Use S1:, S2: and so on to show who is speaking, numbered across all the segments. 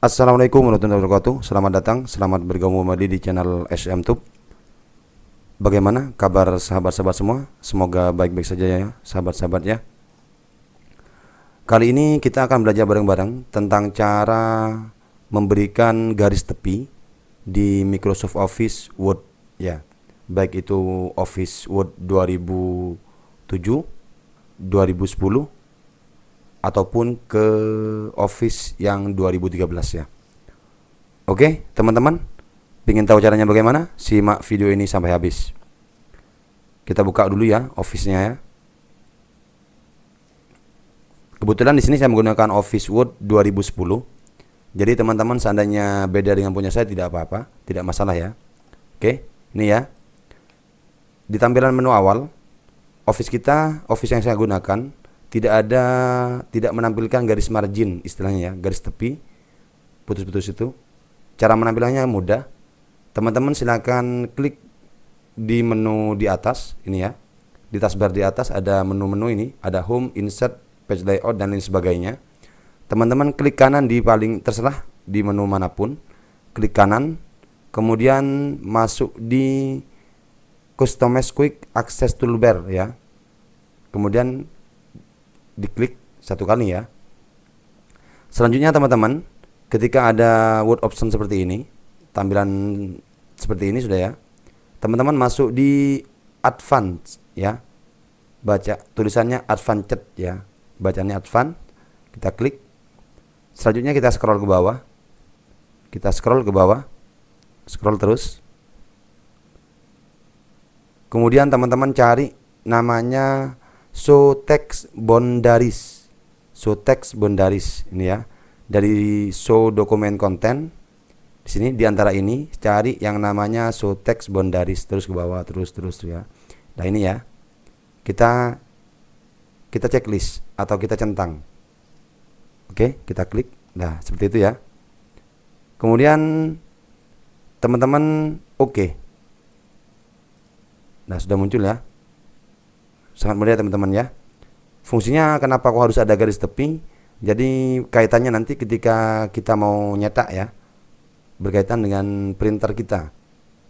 S1: Assalamualaikum warahmatullahi wabarakatuh Selamat datang, selamat bergabung kembali di channel SM Tube Bagaimana kabar sahabat-sahabat semua? Semoga baik-baik saja ya sahabat-sahabat ya Kali ini kita akan belajar bareng-bareng tentang cara memberikan garis tepi di Microsoft Office Word ya baik itu Office Word 2007 2010 ataupun ke office yang 2013 ya. Oke, teman-teman, ingin tahu caranya bagaimana? Simak video ini sampai habis. Kita buka dulu ya office-nya ya. Kebetulan di sini saya menggunakan Office Word 2010. Jadi teman-teman seandainya beda dengan punya saya tidak apa-apa, tidak masalah ya. Oke, ini ya. Di tampilan menu awal, Office kita, Office yang saya gunakan tidak ada tidak menampilkan garis margin istilahnya ya garis tepi putus-putus itu cara menampilkannya mudah teman-teman silahkan klik di menu di atas ini ya di taskbar di atas ada menu-menu ini ada home insert page layout dan lain sebagainya teman-teman klik kanan di paling terserah di menu manapun klik kanan kemudian masuk di customize quick access toolbar ya kemudian diklik satu kali ya. Selanjutnya teman-teman, ketika ada word option seperti ini, tampilan seperti ini sudah ya. Teman-teman masuk di advance ya. Baca tulisannya advanced ya. Bacanya advance. Kita klik. Selanjutnya kita scroll ke bawah. Kita scroll ke bawah. Scroll terus. Kemudian teman-teman cari namanya So Sotex Bondaris. so Sotex Bondaris ini ya. Dari so dokumen konten di sini di antara ini cari yang namanya so Sotex Bondaris terus ke bawah terus terus ya. Nah ini ya. Kita kita checklist atau kita centang. Oke, kita klik. Nah, seperti itu ya. Kemudian teman-teman oke. Okay. Nah, sudah muncul ya sangat mudah ya, teman-teman ya fungsinya kenapa kok harus ada garis tepi jadi kaitannya nanti ketika kita mau nyetak ya berkaitan dengan printer kita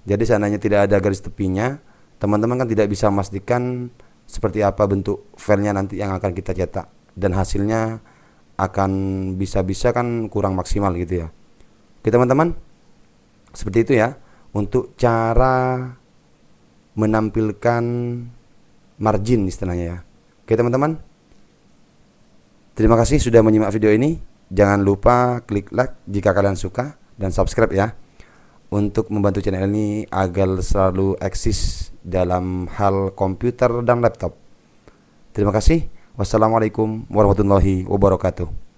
S1: jadi seandainya tidak ada garis tepinya teman-teman kan tidak bisa memastikan seperti apa bentuk filenya nanti yang akan kita cetak dan hasilnya akan bisa-bisa kan kurang maksimal gitu ya oke teman-teman seperti itu ya untuk cara menampilkan margin istilahnya ya. Oke teman-teman. Terima kasih sudah menyimak video ini. Jangan lupa klik like jika kalian suka dan subscribe ya. Untuk membantu channel ini agar selalu eksis dalam hal komputer dan laptop. Terima kasih. Wassalamualaikum warahmatullahi wabarakatuh.